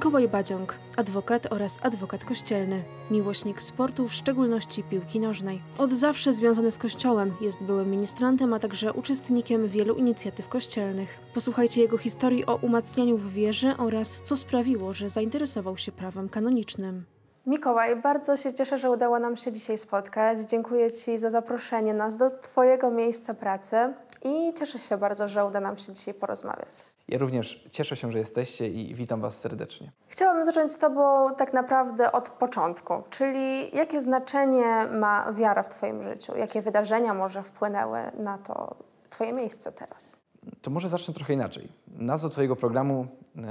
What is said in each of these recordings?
Mikołaj Badziąg, adwokat oraz adwokat kościelny, miłośnik sportu, w szczególności piłki nożnej. Od zawsze związany z Kościołem, jest byłym ministrantem, a także uczestnikiem wielu inicjatyw kościelnych. Posłuchajcie jego historii o umacnianiu w wierze oraz co sprawiło, że zainteresował się prawem kanonicznym. Mikołaj, bardzo się cieszę, że udało nam się dzisiaj spotkać. Dziękuję Ci za zaproszenie nas do Twojego miejsca pracy i cieszę się bardzo, że uda nam się dzisiaj porozmawiać. Ja również cieszę się, że jesteście i witam Was serdecznie. Chciałabym zacząć z Tobą tak naprawdę od początku, czyli jakie znaczenie ma wiara w Twoim życiu? Jakie wydarzenia może wpłynęły na to Twoje miejsce teraz? To może zacznę trochę inaczej. Nazwa Twojego programu, e,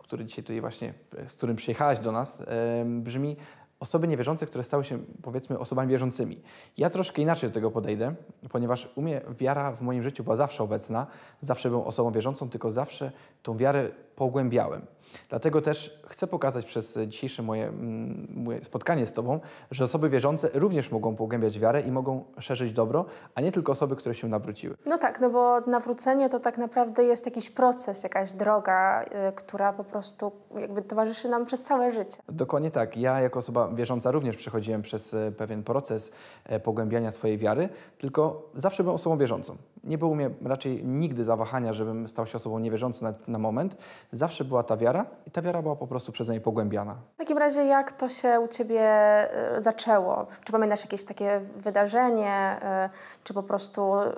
który dzisiaj tutaj właśnie, e, z którym przyjechałaś do nas, e, brzmi osoby niewierzące, które stały się, powiedzmy, osobami wierzącymi. Ja troszkę inaczej do tego podejdę, ponieważ u mnie wiara w moim życiu była zawsze obecna, zawsze byłem osobą wierzącą, tylko zawsze tą wiarę pogłębiałem. Dlatego też chcę pokazać przez dzisiejsze moje, mm, moje, spotkanie z Tobą, że osoby wierzące również mogą pogłębiać wiarę i mogą szerzyć dobro, a nie tylko osoby, które się nawróciły. No tak, no bo nawrócenie to tak naprawdę jest jakiś proces, jakaś droga, yy, która po prostu jakby towarzyszy nam przez całe życie. Dokładnie tak. Ja jako osoba wierząca również przechodziłem przez e, pewien proces e, pogłębiania swojej wiary, tylko zawsze byłem osobą wierzącą nie było u mnie raczej nigdy zawahania, żebym stał się osobą niewierzącą na, na, moment. Zawsze była ta wiara i ta wiara była po prostu przeze mnie pogłębiana. W takim razie jak to się u Ciebie e, zaczęło? Czy pamiętasz jakieś takie wydarzenie, e, czy po prostu e,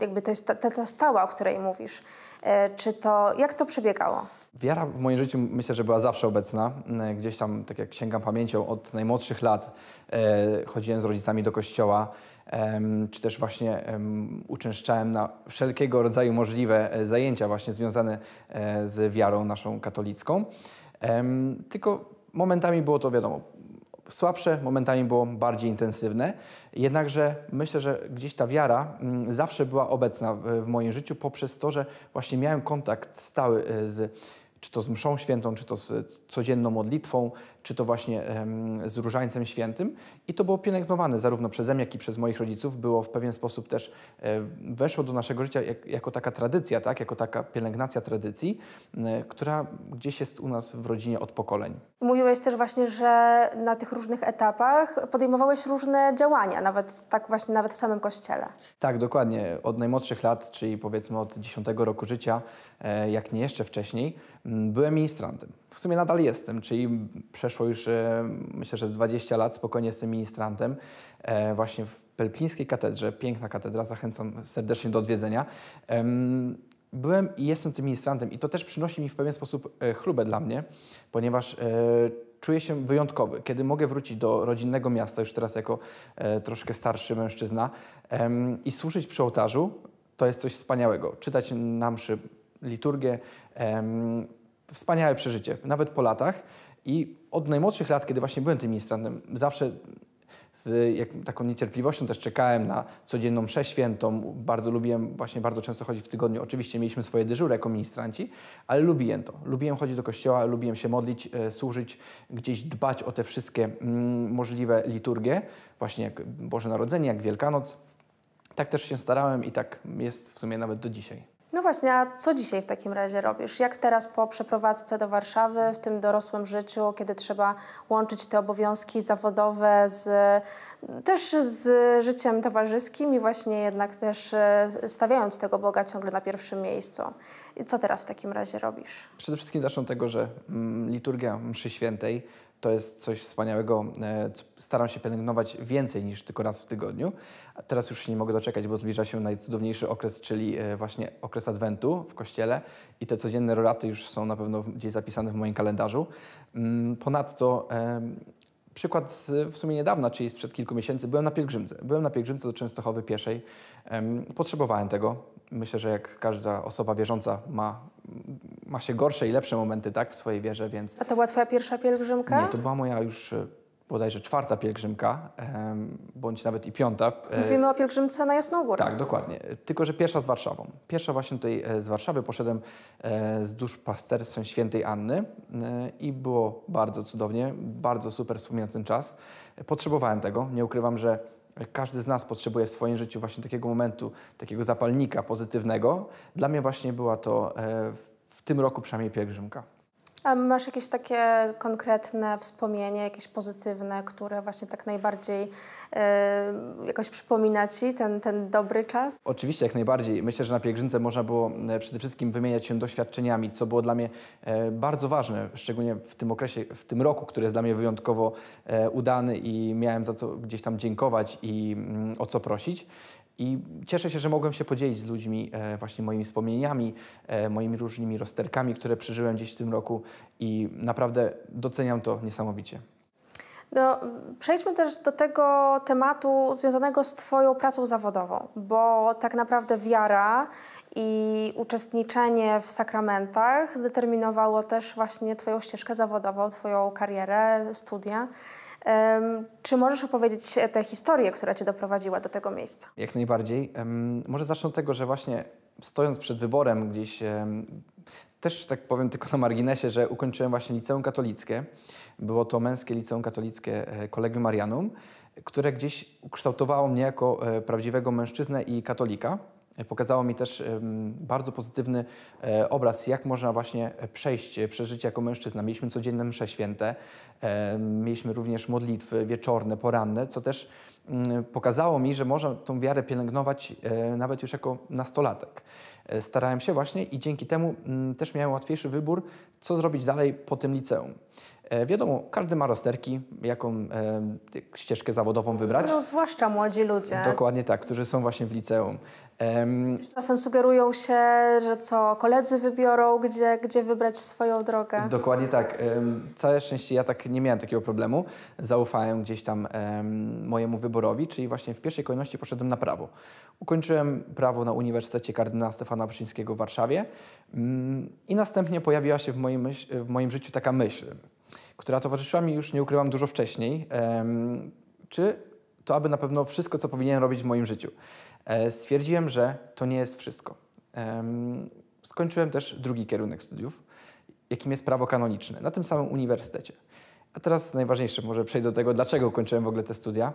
jakby to jest ta, ta stała, o której mówisz? Czy to, jak to przebiegało? Wiara w moim życiu myślę, że była zawsze obecna. Gdzieś tam, tak jak sięgam pamięcią, od najmłodszych lat chodziłem z rodzicami do kościoła czy też właśnie uczęszczałem na wszelkiego rodzaju możliwe e, zajęcia właśnie związane e, z wiarą naszą katolicką. Tylko momentami było to wiadomo słabsze, momentami było bardziej intensywne. Jednakże myślę, że gdzieś ta wiara mm, zawsze była obecna w moim życiu poprzez to, że właśnie miałem kontakt stały e, z czy to z mszą świętą, czy to z codzienną modlitwą, czy to właśnie z Różańcem Świętym. I to było pielęgnowane zarówno przeze mnie, jak i przez moich rodziców. Było w pewien sposób też, e, weszło do naszego życia jako taka tradycja, tak? jako taka pielęgnacja tradycji, która gdzieś jest u nas w rodzinie od pokoleń. Mówiłeś też właśnie, że na tych różnych etapach podejmowałeś różne działania, nawet tak właśnie nawet w samym kościele. Tak, dokładnie. Od najmłodszych lat, czyli powiedzmy od 10 roku życia, e, jak nie jeszcze wcześniej, byłem ministrantem w sumie nadal jestem, czyli przeszło już e, myślę, że z 20 lat spokojnie jestem ministrantem e, właśnie w Pelpińskiej Katedrze. Piękna katedra, zachęcam serdecznie do odwiedzenia. Byłem i jestem tym ministrantem i to też przynosi mi w pewien sposób e, chlubę dla mnie, ponieważ czuję się wyjątkowy, kiedy mogę wrócić do rodzinnego miasta, już teraz jako troszkę starszy mężczyzna i słyszeć przy ołtarzu, to jest coś wspaniałego. Czytać na mszy liturgię, wspaniałe przeżycie, nawet po latach. I od najmłodszych lat, kiedy właśnie byłem tym ministrantem, zawsze z jak, taką niecierpliwością też czekałem na codzienną mszę świętą. Bardzo lubiłem, właśnie bardzo często chodzić w tygodniu. Oczywiście mieliśmy swoje dyżury jako ministranci, ale lubiłem to. Lubiłem chodzić do kościoła, lubiłem się modlić, e, służyć, gdzieś dbać o te wszystkie mm, możliwe liturgie, właśnie jak Boże Narodzenie, jak Wielkanoc. Tak też się starałem i tak jest w sumie nawet do dzisiaj. No właśnie, a co dzisiaj w takim razie robisz? Jak teraz po przeprowadzce do Warszawy, w tym dorosłym życiu, kiedy trzeba łączyć te obowiązki zawodowe z, też z życiem towarzyskim i właśnie jednak też e, stawiając tego Boga ciągle na pierwszym miejscu? co teraz w takim razie robisz? Przede wszystkim zacznę od tego, że mm, liturgia mszy świętej to jest coś wspaniałego. E, staram się pielęgnować więcej niż tylko raz w tygodniu. A teraz już się nie mogę doczekać, bo zbliża się najcudowniejszy okres, czyli e, właśnie okres Adwentu w Kościele i te codzienne roraty już są na pewno gdzieś zapisane w moim kalendarzu. Mm, ponadto przykład z, w sumie niedawna, czyli sprzed kilku miesięcy, byłem na pielgrzymce. Byłem na pielgrzymce do Częstochowy pieszej. Potrzebowałem tego. Myślę, że jak każda osoba wierząca ma, ma się gorsze i lepsze momenty tak, w swojej wierze, więc... A to była twoja pierwsza pielgrzymka? Nie, to była moja już e, bodajże czwarta pielgrzymka, bądź nawet i piąta. E, Mówimy o pielgrzymce na Jasną Górę. Tak, dokładnie. Tylko, że pierwsza z Warszawą. Pierwsza właśnie tutaj e, z Warszawy. Poszedłem e, z duszpasterstwem świętej Anny i było bardzo cudownie, bardzo super wspomniany ten czas. Potrzebowałem tego. Nie ukrywam, że każdy z nas potrzebuje w swoim życiu właśnie takiego momentu, takiego zapalnika pozytywnego. Dla mnie właśnie była to w tym roku przynajmniej pielgrzymka. A masz jakieś takie konkretne wspomnienie, jakieś pozytywne, które właśnie tak najbardziej yy, jakoś przypomina Ci ten, ten dobry czas? Oczywiście, jak najbardziej. Myślę, że na pielgrzymce można było e, przede wszystkim wymieniać się doświadczeniami, co było dla mnie e, bardzo ważne, szczególnie w tym okresie, w tym roku, który jest dla mnie wyjątkowo e, udany i miałem za co gdzieś tam dziękować i mm, o co prosić. I cieszę się, że mogłem się podzielić z ludźmi e, właśnie moimi wspomnieniami, e, moimi różnymi rozterkami, które przeżyłem gdzieś w tym roku i naprawdę doceniam to niesamowicie. No, przejdźmy też do tego tematu związanego z Twoją pracą zawodową, bo tak naprawdę wiara i uczestniczenie w sakramentach zdeterminowało też właśnie Twoją ścieżkę zawodową, Twoją karierę, studia. Czy możesz opowiedzieć tę historię, która Cię doprowadziła do tego miejsca? Jak najbardziej. Może zacznę od tego, że właśnie stojąc przed wyborem gdzieś, też tak powiem tylko na marginesie, że ukończyłem właśnie liceum katolickie. Było to męskie liceum katolickie e, Kolegium Marianum, które gdzieś ukształtowało mnie jako e, prawdziwego mężczyznę i katolika. E, pokazało mi też bardzo pozytywny e, obraz, jak można właśnie przejść e, przeżyć jako mężczyzna. Mieliśmy codzienne msze święte, mieliśmy również modlitwy wieczorne, poranne, co też mm, pokazało mi, że można tą wiarę pielęgnować nawet już jako nastolatek. Starałem się właśnie i dzięki temu mm, też miałem łatwiejszy wybór, co zrobić dalej po tym liceum. E, wiadomo, każdy ma rozterki, jaką e, ścieżkę zawodową wybrać. No, zwłaszcza młodzi ludzie. Dokładnie tak, którzy są właśnie w liceum. Czasem sugerują się, że co koledzy wybiorą, gdzie, gdzie wybrać swoją drogę. Dokładnie tak. Całe szczęście ja tak nie miałem takiego problemu. Zaufałem gdzieś tam mojemu wyborowi, czyli właśnie w pierwszej kolejności poszedłem na prawo. Ukończyłem prawo na Uniwersytecie Kardynała Stefana Wyszyńskiego w Warszawie mm, i następnie pojawiła się w moim, myśl, w moim życiu taka myśl, która towarzyszyła mi już, nie ukrywam, dużo wcześniej, czy to aby na pewno wszystko, co powinienem robić w moim życiu. E, stwierdziłem, że to nie jest wszystko. Skończyłem też drugi kierunek studiów, jakim jest prawo kanoniczne, na tym samym uniwersytecie. A teraz najważniejsze, może przejdę do tego, dlaczego kończyłem w ogóle te studia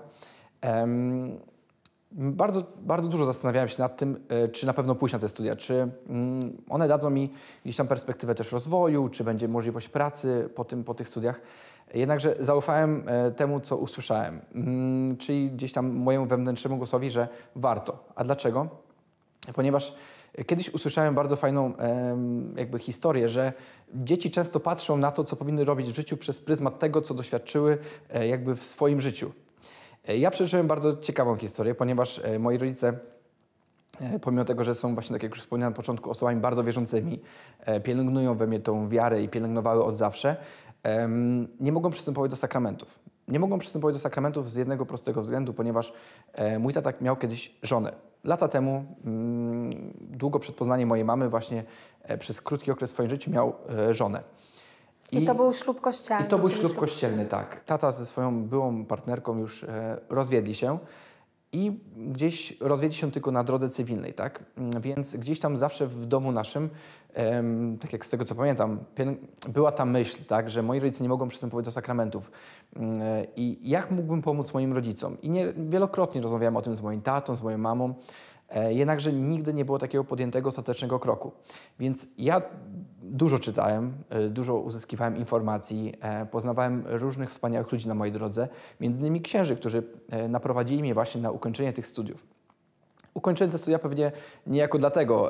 bardzo, bardzo dużo zastanawiałem się nad tym, e, czy na pewno pójść na te studia, czy mm, one dadzą mi gdzieś tam perspektywę też rozwoju, czy będzie możliwość pracy po, tym, po tych studiach. Jednakże zaufałem e, temu, co usłyszałem, mm, czyli gdzieś tam mojemu wewnętrznemu głosowi, że warto. A dlaczego? Ponieważ Kiedyś usłyszałem bardzo fajną jakby historię, że dzieci często patrzą na to, co powinny robić w życiu przez pryzmat tego, co doświadczyły e, jakby w swoim życiu. E, ja przeżyłem bardzo ciekawą historię, ponieważ e, moi rodzice e, pomimo tego, że są właśnie, tak jak już wspomniałem na początku, osobami bardzo wierzącymi, pielęgnują we mnie tą wiarę i pielęgnowały od zawsze, nie mogą przystępować do sakramentów. Nie mogą przystępować do sakramentów z jednego prostego względu, ponieważ mój tata miał kiedyś żonę. Lata temu, mm, długo przed poznaniem mojej mamy, właśnie przez krótki okres w swoim życiu miał żonę. I, I, to był ślub kościelny. I to był ślub, ślub kościelny, tak. Tata ze swoją byłą partnerką już e, rozwiedli się i gdzieś rozwiedli się tylko na drodze cywilnej, tak? Mm, więc gdzieś tam zawsze w domu naszym, tak jak z tego co pamiętam, była ta myśl, tak, że moi rodzice nie mogą przystępować do sakramentów. Mm, e, I jak mógłbym pomóc moim rodzicom? I nie, wielokrotnie rozmawiałem o tym z moim tatą, z moją mamą. E, jednakże nigdy nie było takiego podjętego ostatecznego kroku. Więc ja dużo czytałem, e, dużo uzyskiwałem informacji, e, poznawałem różnych wspaniałych ludzi na mojej drodze, między innymi księży, którzy naprowadzili mnie właśnie na ukończenie tych studiów. Ukończyłem te studia pewnie niejako dlatego,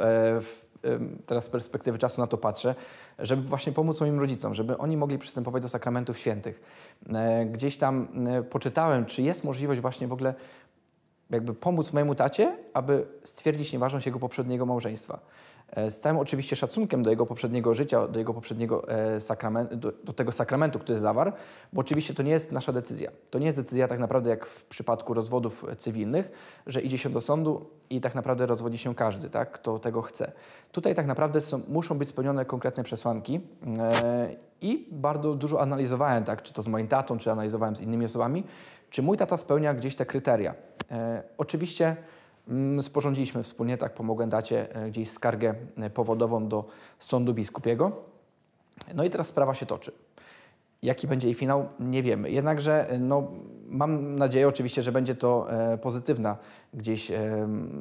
teraz z perspektywy czasu na to patrzę, żeby właśnie pomóc moim rodzicom, żeby oni mogli przystępować do sakramentów świętych. Gdzieś tam poczytałem, czy jest możliwość właśnie w ogóle jakby pomóc mojemu tacie, aby stwierdzić nieważność jego poprzedniego małżeństwa. E, z całym oczywiście szacunkiem do jego poprzedniego życia, do jego poprzedniego e, sakramentu, do, do, tego sakramentu, który zawarł, bo oczywiście to nie jest nasza decyzja. To nie jest decyzja tak naprawdę jak w przypadku rozwodów cywilnych, że idzie się do sądu i tak naprawdę rozwodzi się każdy, tak, kto tego chce. Tutaj tak naprawdę są, muszą być spełnione konkretne przesłanki e, i bardzo dużo analizowałem, tak, czy to z moim tatą, czy analizowałem z innymi osobami, czy mój tata spełnia gdzieś te kryteria. E, oczywiście mm, sporządziliśmy wspólnie, tak pomogłem dacie e, gdzieś skargę e, powodową do sądu biskupiego. No i teraz sprawa się toczy. Jaki będzie jej finał, nie wiemy. Jednakże no, mam nadzieję oczywiście, że będzie to e, pozytywna gdzieś e,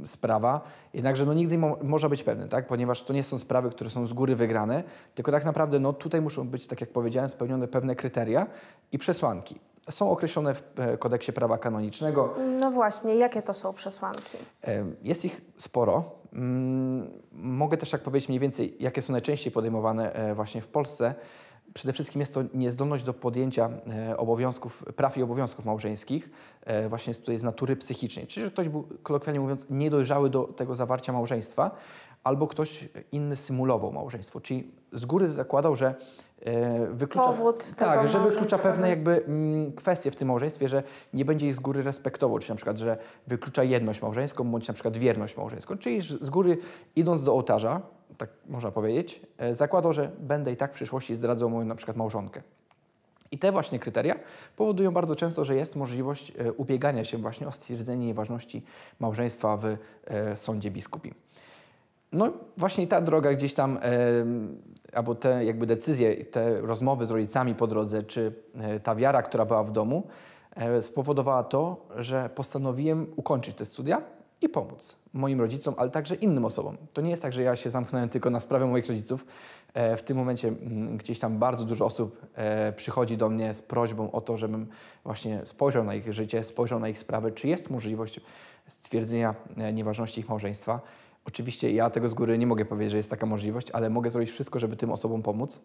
sprawa. Jednakże no, nigdy mo można być pewny, tak? ponieważ to nie są sprawy, które są z góry wygrane, tylko tak naprawdę no, tutaj muszą być, tak jak powiedziałem, spełnione pewne kryteria i przesłanki są określone w e, kodeksie prawa kanonicznego. No właśnie, jakie to są przesłanki? E, jest ich sporo. Mm, mogę też tak powiedzieć mniej więcej, jakie są najczęściej podejmowane e, właśnie w Polsce. Przede wszystkim jest to niezdolność do podjęcia obowiązków, praw i obowiązków małżeńskich, właśnie tutaj z natury psychicznej. Czyli, że ktoś był, kolokwialnie mówiąc, niedojrzały do tego zawarcia małżeństwa, albo ktoś inny symulował małżeństwo. Czyli z góry zakładał, że E, wyklucza, powód tak, że wyklucza pewne jakby m, mm, kwestie w tym małżeństwie, że nie będzie ich z góry respektował, czyli na przykład, że wyklucza jedność małżeńską, bądź na przykład wierność małżeńską, czyli z góry idąc do ołtarza, tak można powiedzieć, e, zakładał, że będę i tak w przyszłości zdradzał moją na przykład małżonkę. I te właśnie kryteria powodują bardzo często, że jest możliwość e, ubiegania się właśnie o stwierdzenie nieważności małżeństwa w sądzie biskupim no właśnie ta droga gdzieś tam, albo te jakby decyzje, te rozmowy z rodzicami po drodze, czy e, ta wiara, która była w domu, e, spowodowała to, że postanowiłem ukończyć te studia i pomóc moim rodzicom, ale także innym osobom. To nie jest tak, że ja się zamknąłem tylko na sprawę moich rodziców. E, w tym momencie mm, gdzieś tam bardzo dużo osób przychodzi do mnie z prośbą o to, żebym właśnie spojrzał na ich życie, spojrzał na ich sprawę, czy jest możliwość stwierdzenia nieważności ich małżeństwa. Oczywiście ja tego z góry nie mogę powiedzieć, że jest taka możliwość, ale mogę zrobić wszystko, żeby tym osobom pomóc.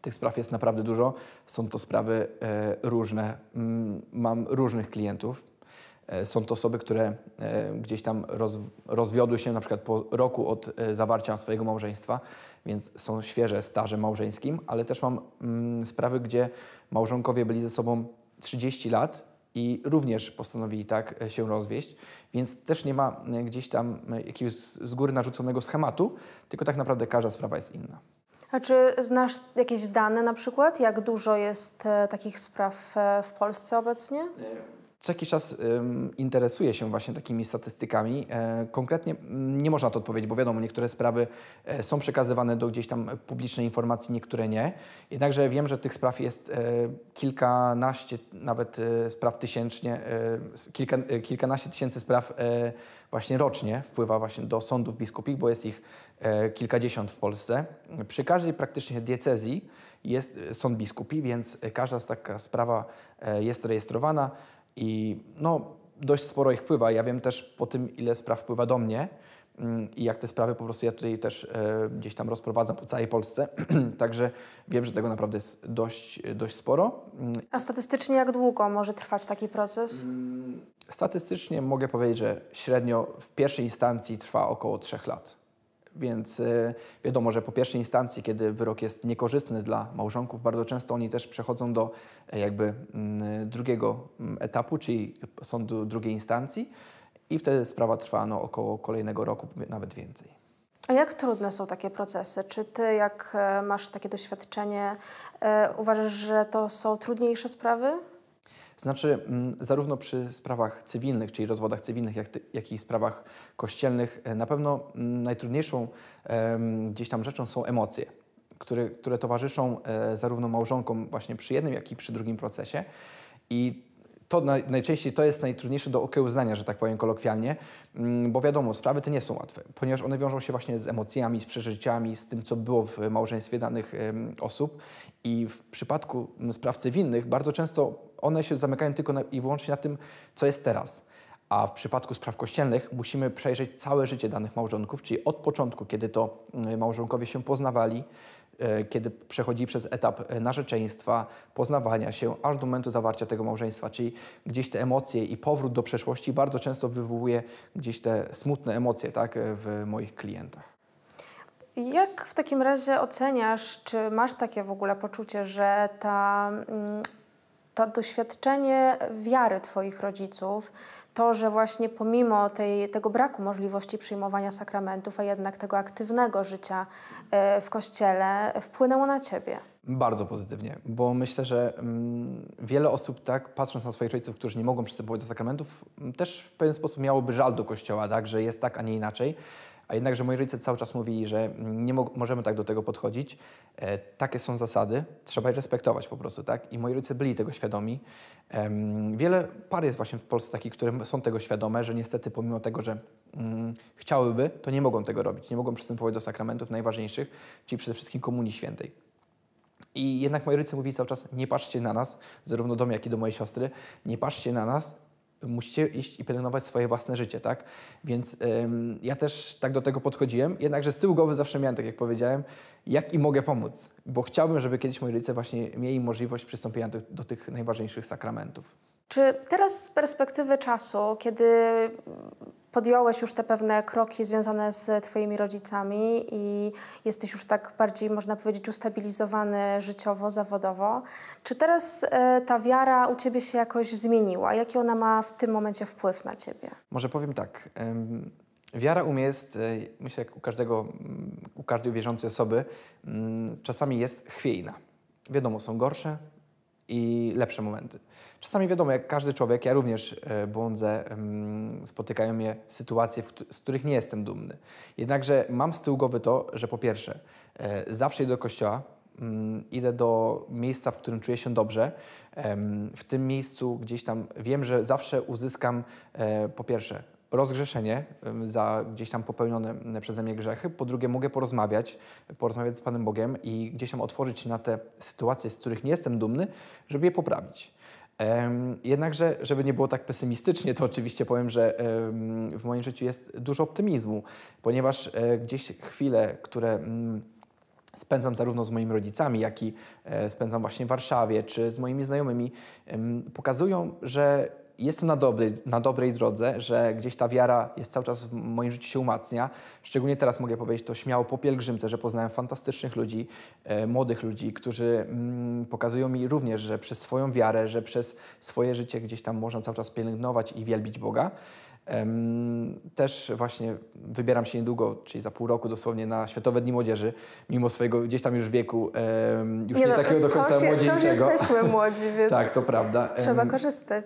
Tych spraw jest naprawdę dużo. Są to sprawy e, różne. Mm, mam różnych klientów. E, są to osoby, które e, gdzieś tam roz, rozwiodły się na przykład po roku od zawarcia swojego małżeństwa, więc są świeże staże małżeńskim, ale też mam mm, sprawy, gdzie małżonkowie byli ze sobą 30 lat i również postanowili tak e, się rozwieść, więc też nie ma e, gdzieś tam e, jakiegoś z góry narzuconego schematu, tylko tak naprawdę każda sprawa jest inna. A czy znasz jakieś dane na przykład, jak dużo jest takich spraw w Polsce obecnie? Nie. Co jakiś czas interesuję się właśnie takimi statystykami. E, konkretnie mm, nie można to odpowiedzieć, bo wiadomo, niektóre sprawy e, są przekazywane do gdzieś tam publicznej informacji, niektóre nie. Jednakże wiem, że tych spraw jest e, kilkanaście, nawet spraw tysięcznie, kilka, kilkanaście tysięcy spraw właśnie rocznie wpływa właśnie do sądów biskupich, bo jest ich kilkadziesiąt w Polsce. Przy każdej praktycznie diecezji jest sąd biskupi, więc każda taka sprawa jest rejestrowana. I no, dość sporo ich wpływa. Ja wiem też po tym, ile spraw wpływa do mnie mm, i jak te sprawy po prostu ja tutaj też e, gdzieś tam rozprowadzam po całej Polsce. Także wiem, że tego naprawdę jest dość, dość sporo. Mm. A statystycznie jak długo może trwać taki proces? Mm, statystycznie mogę powiedzieć, że średnio w pierwszej instancji trwa około 3 lat. Więc y, wiadomo, że po pierwszej instancji, kiedy wyrok jest niekorzystny dla małżonków, bardzo często oni też przechodzą do e, jakby mm, drugiego mm, etapu, czyli sądu drugiej instancji i wtedy sprawa trwa no, około kolejnego roku, nawet więcej. A jak trudne są takie procesy? Czy ty, jak e, masz takie doświadczenie, e, uważasz, że to są trudniejsze sprawy? Znaczy, mm, zarówno przy sprawach cywilnych, czyli rozwodach cywilnych, jak, jak i sprawach kościelnych, e, na pewno mm, najtrudniejszą gdzieś tam rzeczą są emocje. Które, które towarzyszą e, zarówno małżonkom właśnie przy jednym, jak i przy drugim procesie. I to najczęściej to jest najtrudniejsze do okiełznania, że tak powiem kolokwialnie, mm, bo wiadomo, sprawy te nie są łatwe, ponieważ one wiążą się właśnie z emocjami, z przeżyciami, z tym, co było w małżeństwie danych osób. I w przypadku spraw cywilnych bardzo często one się zamykają tylko na, i wyłącznie na tym, co jest teraz. A w przypadku spraw kościelnych musimy przejrzeć całe życie danych małżonków, czyli od początku, kiedy to mm, małżonkowie się poznawali, e, kiedy przechodzi przez etap e, narzeczeństwa, poznawania się, aż do momentu zawarcia tego małżeństwa, czyli gdzieś te emocje i powrót do przeszłości bardzo często wywołuje gdzieś te smutne emocje tak, e, w moich klientach. Jak w takim razie oceniasz, czy masz takie w ogóle poczucie, że ta mm, to doświadczenie wiary Twoich rodziców, to, że właśnie pomimo tej, tego braku możliwości przyjmowania sakramentów, a jednak tego aktywnego życia e, w kościele, wpłynęło na Ciebie. Bardzo pozytywnie, bo myślę, że mm, wiele osób, tak, patrząc na swoich rodziców, którzy nie mogą przystępować do sakramentów, też w pewien sposób miałoby żal do kościoła, tak, że jest tak, a nie inaczej. A jednakże moi rodzice cały czas mówili, że nie możemy tak do tego podchodzić. E, takie są zasady, trzeba je respektować po prostu, tak? I moi rodzice byli tego świadomi. E, wiele par jest właśnie w Polsce takich, które są tego świadome, że niestety pomimo tego, że mm, chciałyby, to nie mogą tego robić. Nie mogą przystępować do sakramentów najważniejszych, czyli przede wszystkim Komunii Świętej. I jednak moi rodzice mówili cały czas, nie patrzcie na nas, zarówno do mnie, jak i do mojej siostry, nie patrzcie na nas, musicie iść i pielęgnować swoje własne życie, tak? Więc ym, ja też tak do tego podchodziłem, jednakże z tyłu głowy zawsze miałem, tak jak powiedziałem, jak i mogę pomóc, bo chciałbym, żeby kiedyś moi rodzice właśnie mieli możliwość przystąpienia do, do tych najważniejszych sakramentów. Czy teraz z perspektywy czasu, kiedy podjąłeś już te pewne kroki związane z Twoimi rodzicami i jesteś już tak bardziej, można powiedzieć, ustabilizowany życiowo, zawodowo. Czy teraz e, ta wiara u Ciebie się jakoś zmieniła? Jaki ona ma w tym momencie wpływ na Ciebie? Może powiem tak. Wiara u mnie jest, e, myślę, jak u każdego, u każdej wierzącej osoby, czasami jest chwiejna. Wiadomo, są gorsze, i lepsze momenty. Czasami wiadomo, jak każdy człowiek, ja również e, błądzę, spotykają mnie sytuacje, z których nie jestem dumny. Jednakże mam z tyłu głowy to, że po pierwsze, e, zawsze idę do kościoła, mm, idę do miejsca, w którym czuję się dobrze. W tym miejscu gdzieś tam wiem, że zawsze uzyskam e, po pierwsze rozgrzeszenie za gdzieś tam popełnione przeze mnie grzechy. Po drugie, mogę porozmawiać, porozmawiać z Panem Bogiem i gdzieś tam otworzyć się na te sytuacje, z których nie jestem dumny, żeby je poprawić. Jednakże, żeby nie było tak pesymistycznie, to oczywiście powiem, że w moim życiu jest dużo optymizmu, ponieważ e, gdzieś chwile, które spędzam zarówno z moimi rodzicami, jak i e, spędzam właśnie w Warszawie, czy z moimi znajomymi, pokazują, że jestem na dobrej, na dobrej drodze, że gdzieś ta wiara jest cały czas w moim życiu się umacnia. Szczególnie teraz mogę powiedzieć to śmiało po pielgrzymce, że poznałem fantastycznych ludzi, e, młodych ludzi, którzy mm, pokazują mi również, że przez swoją wiarę, że przez swoje życie gdzieś tam można cały czas pielęgnować i wielbić Boga. Też właśnie wybieram się niedługo, czyli za pół roku dosłownie na Światowe Dni Młodzieży, mimo swojego gdzieś tam już wieku, już nie, nie no, takiego do końca młodzieńczego. Wciąż jesteśmy młodzi, więc tak, to prawda. trzeba korzystać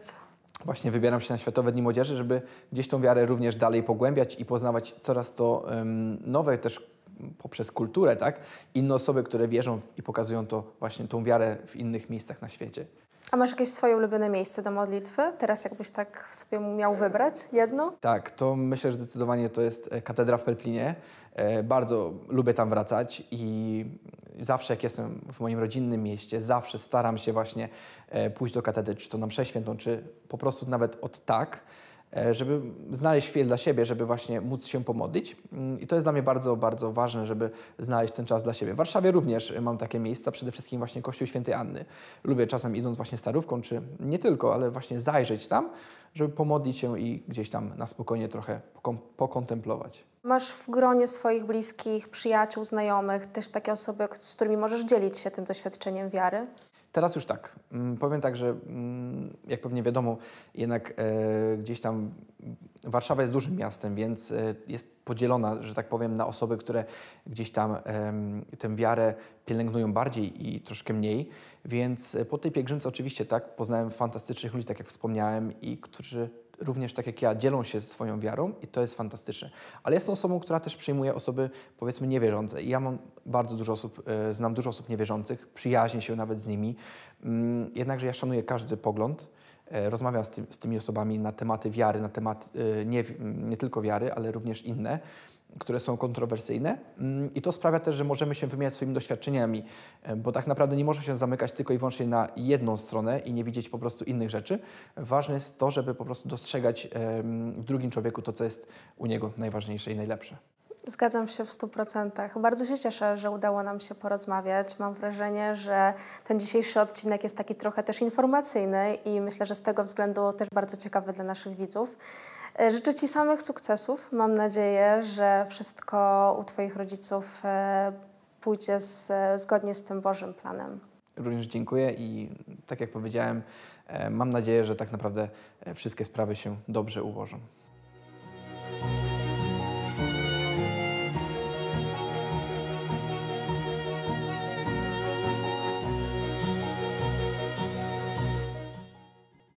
właśnie wybieram się na Światowe Dni Młodzieży, żeby gdzieś tą wiarę również dalej pogłębiać i poznawać coraz to nowe też poprzez kulturę, tak? Inne osoby, które wierzą i pokazują to właśnie tą wiarę w innych miejscach na świecie. A masz jakieś swoje ulubione miejsce do modlitwy? Teraz jakbyś tak sobie miał wybrać jedno? Tak, to myślę, że zdecydowanie to jest e, katedra w Pelplinie. E, bardzo lubię tam wracać i zawsze jak jestem w moim rodzinnym mieście, zawsze staram się właśnie e, pójść do katedry, czy to na mszę świętą, czy po prostu nawet od tak. E, żeby znaleźć chwilę dla siebie, żeby właśnie móc się pomodlić. Mm, I to jest dla mnie bardzo, bardzo ważne, żeby znaleźć ten czas dla siebie. W Warszawie również e, mam takie miejsca, przede wszystkim właśnie Kościół Świętej Anny. Lubię czasem idąc właśnie starówką, czy nie tylko, ale właśnie zajrzeć tam, żeby pomodlić się i gdzieś tam na spokojnie trochę pokontemplować. Masz w gronie swoich bliskich, przyjaciół, znajomych też takie osoby, z którymi możesz dzielić się tym doświadczeniem wiary? Teraz już tak. Mm, powiem tak, że mm, jak pewnie wiadomo, jednak e, gdzieś tam Warszawa jest dużym miastem, więc e, jest podzielona, że tak powiem, na osoby, które gdzieś tam tę wiarę pielęgnują bardziej i troszkę mniej. Więc e, po tej pielgrzymce oczywiście tak, poznałem fantastycznych ludzi, tak jak wspomniałem, i którzy również tak jak ja dzielą się swoją wiarą i to jest fantastyczne. Ale jestem osobą, która też przyjmuje osoby powiedzmy niewierzące. I ja mam bardzo dużo osób, e, znam dużo osób niewierzących, przyjaźnię się nawet z nimi. Mm, jednakże ja szanuję każdy pogląd. E, rozmawiam z, tymi osobami na tematy wiary, na temat e, nie, nie tylko wiary, ale również inne które są kontrowersyjne mm, i to sprawia też, że możemy się wymieniać swoimi doświadczeniami, e, bo tak naprawdę nie można się zamykać tylko i wyłącznie na jedną stronę i nie widzieć po prostu innych rzeczy. Ważne jest to, żeby po prostu dostrzegać w drugim człowieku to, co jest u niego najważniejsze i najlepsze. Zgadzam się w 100%. Bardzo się cieszę, że udało nam się porozmawiać. Mam wrażenie, że ten dzisiejszy odcinek jest taki trochę też informacyjny i myślę, że z tego względu też bardzo ciekawy dla naszych widzów. E, życzę Ci samych sukcesów. Mam nadzieję, że wszystko u Twoich rodziców e, pójdzie z, zgodnie z tym Bożym planem. Również dziękuję i tak jak powiedziałem, e, mam nadzieję, że tak naprawdę wszystkie sprawy się dobrze ułożą.